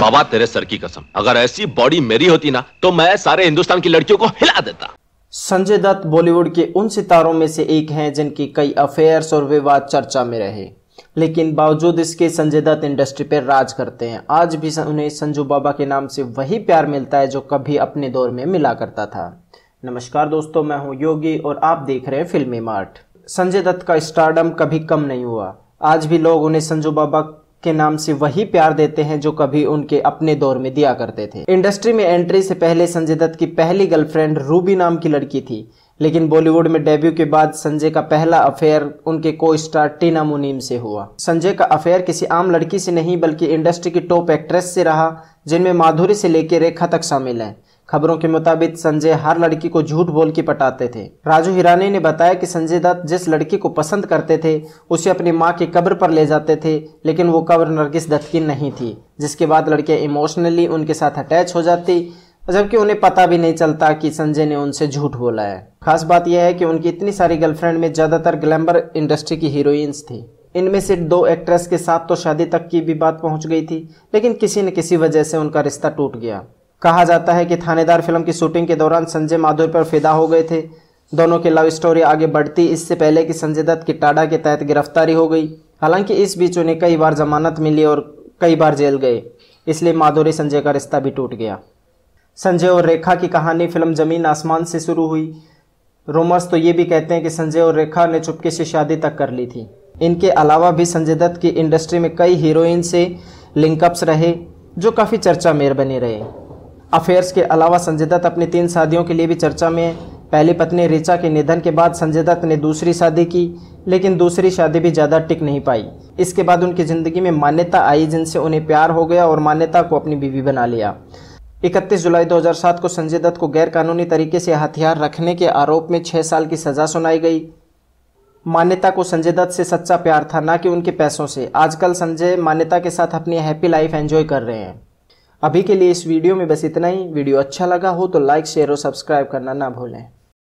बाबा तेरे सर की कसम अगर ऐसी बॉडी मेरी होती ना तो मैं सारे हिंदुस्तान की लड़कियों को हिला देता संजय दत्त बॉलीवुड के उन सितारों में से एक हैं जिनकी कई अफेयर्स और विवाद चर्चा में रहे लेकिन बावजूद इसके संजय दत्त इंडस्ट्री पर राज करते हैं आज भी उन्हें संजू बाबा के नाम से वही प्यार मिलता है जो कभी अपने दौर में मिला करता था नमस्कार दोस्तों मैं हूं योगी और आप देख रहे हैं फिल्मी मार्ट संजय दत्त का स्टारडम कभी कम नहीं हुआ आज भी लोग उन्हें संजू बाबा के नाम से वही प्यार देते हैं जो कभी उनके अपने दौर में दिया करते थे इंडस्ट्री में एंट्री से पहले संजय दत्त की पहली गर्लफ्रेंड रूबी नाम की लड़की थी लेकिन बॉलीवुड में डेब्यू के बाद संजय का पहला अफेयर उनके को स्टार टीना मुनीम से हुआ संजय का अफेयर किसी आम लड़की से नहीं बल्कि इंडस्ट्री की टॉप एक्ट्रेस से रहा जिनमें माधुरी से लेकर रेखा तक शामिल है खबरों के मुताबिक संजय हर लड़की को झूठ बोल के पटाते थे राजू हिरानी ने बताया कि संजय दत्त जिस लड़की को पसंद करते थे उसे अपनी मां की कब्र पर ले जाते थे लेकिन वो कब्र नरगिस दत्त की नहीं थी जिसके बाद लड़कियां इमोशनली उनके साथ अटैच हो जाती जबकि उन्हें पता भी नहीं चलता कि संजय ने उनसे झूठ बोला है खास बात यह है कि उनकी इतनी सारी गर्लफ्रेंड में ज़्यादातर ग्लैमर इंडस्ट्री की हीरोइंस थी इनमें से दो एक्ट्रेस के साथ तो शादी तक की भी बात पहुंच गई थी लेकिन किसी न किसी वजह से उनका रिश्ता टूट गया कहा जाता है कि थानेदार फिल्म की शूटिंग के दौरान संजय माधुर पर फिदा हो गए थे दोनों की लव स्टोरी आगे बढ़ती इससे पहले कि संजय दत्त की टाडा के तहत गिरफ्तारी हो गई हालांकि इस बीच उन्हें कई बार जमानत मिली और कई बार जेल गए इसलिए माधुरी संजय का रिश्ता भी टूट गया संजय और रेखा की कहानी फिल्म जमीन आसमान से शुरू हुई रोमर्स तो ये भी कहते हैं कि संजय और रेखा ने चुपके से शादी तक कर ली थी इनके अलावा भी संजय दत्त की इंडस्ट्री में कई हीरोइन से लिंकअप्स रहे जो काफ़ी चर्चा मेर बने रहे अफेयर्स के अलावा संजय दत्त अपनी तीन शादियों के लिए भी चर्चा में पहली पत्नी रिचा के निधन के बाद संजय दत्त ने दूसरी शादी की लेकिन दूसरी शादी भी ज़्यादा टिक नहीं पाई इसके बाद उनकी ज़िंदगी में मान्यता आई जिनसे उन्हें प्यार हो गया और मान्यता को अपनी बीवी बना लिया 31 जुलाई 2007 को संजय दत्त को गैरकानूनी तरीके से हथियार रखने के आरोप में छः साल की सज़ा सुनाई गई मान्यता को संजय दत्त से सच्चा प्यार था ना कि उनके पैसों से आजकल संजय मान्यता के साथ अपनी हैप्पी लाइफ एंजॉय कर रहे हैं अभी के लिए इस वीडियो में बस इतना ही वीडियो अच्छा लगा हो तो लाइक शेयर और सब्सक्राइब करना ना भूलें